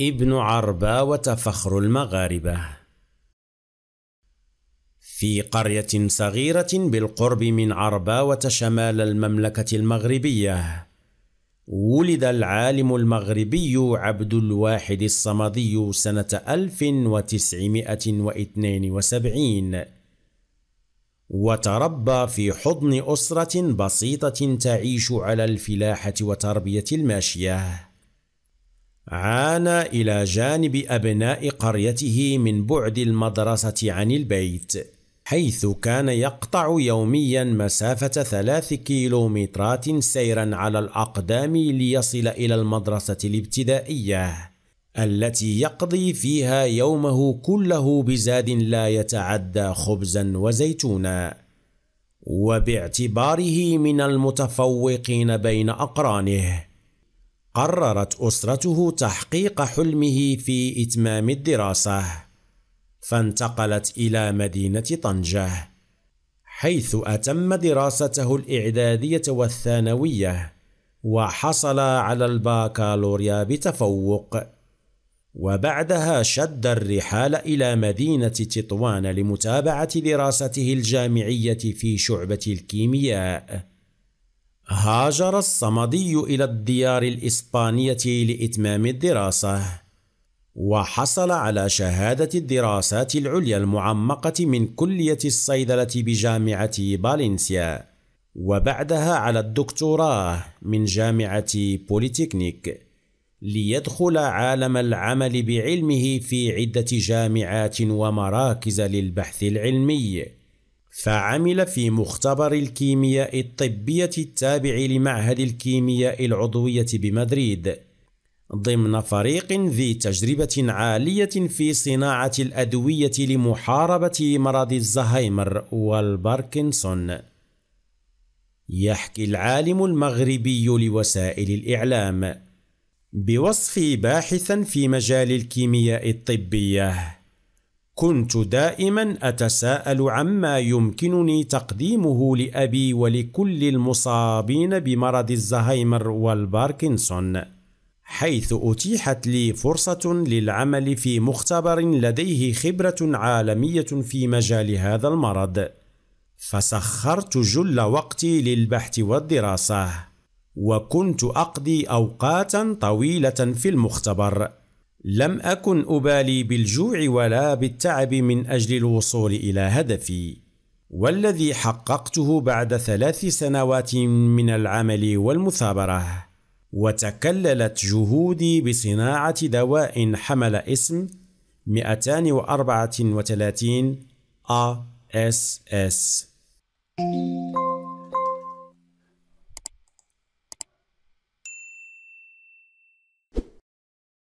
ابن عرباوة فخر المغاربة في قرية صغيرة بالقرب من عرباوة شمال المملكة المغربية ولد العالم المغربي عبد الواحد الصمدي سنة 1972 وتربى في حضن أسرة بسيطة تعيش على الفلاحة وتربية الماشية عانى إلى جانب أبناء قريته من بعد المدرسة عن البيت حيث كان يقطع يوميا مسافة ثلاث كيلومترات سيرا على الأقدام ليصل إلى المدرسة الابتدائية التي يقضي فيها يومه كله بزاد لا يتعدى خبزا وزيتونا وباعتباره من المتفوقين بين أقرانه قررت أسرته تحقيق حلمه في إتمام الدراسة، فانتقلت إلى مدينة طنجة، حيث أتم دراسته الإعدادية والثانوية، وحصل على الباكالوريا بتفوق، وبعدها شد الرحال إلى مدينة تطوان لمتابعة دراسته الجامعية في شعبة الكيمياء. هاجر الصمدي إلى الديار الإسبانية لإتمام الدراسة وحصل على شهادة الدراسات العليا المعمقة من كلية الصيدلة بجامعة بالنسيا وبعدها على الدكتوراه من جامعة بوليتكنيك ليدخل عالم العمل بعلمه في عدة جامعات ومراكز للبحث العلمي فعمل في مختبر الكيمياء الطبية التابع لمعهد الكيمياء العضوية بمدريد ضمن فريق ذي تجربة عالية في صناعة الأدوية لمحاربة مرض الزهايمر والباركنسون. يحكي العالم المغربي لوسائل الإعلام بوصف باحثا في مجال الكيمياء الطبيه كنت دائما اتساءل عما يمكنني تقديمه لابي ولكل المصابين بمرض الزهايمر والباركنسون حيث اتيحت لي فرصه للعمل في مختبر لديه خبره عالميه في مجال هذا المرض فسخرت جل وقتي للبحث والدراسه وكنت اقضي اوقاتا طويله في المختبر لم اكن ابالي بالجوع ولا بالتعب من اجل الوصول الى هدفي والذي حققته بعد ثلاث سنوات من العمل والمثابره وتكللت جهودي بصناعه دواء حمل اسم 234 ASS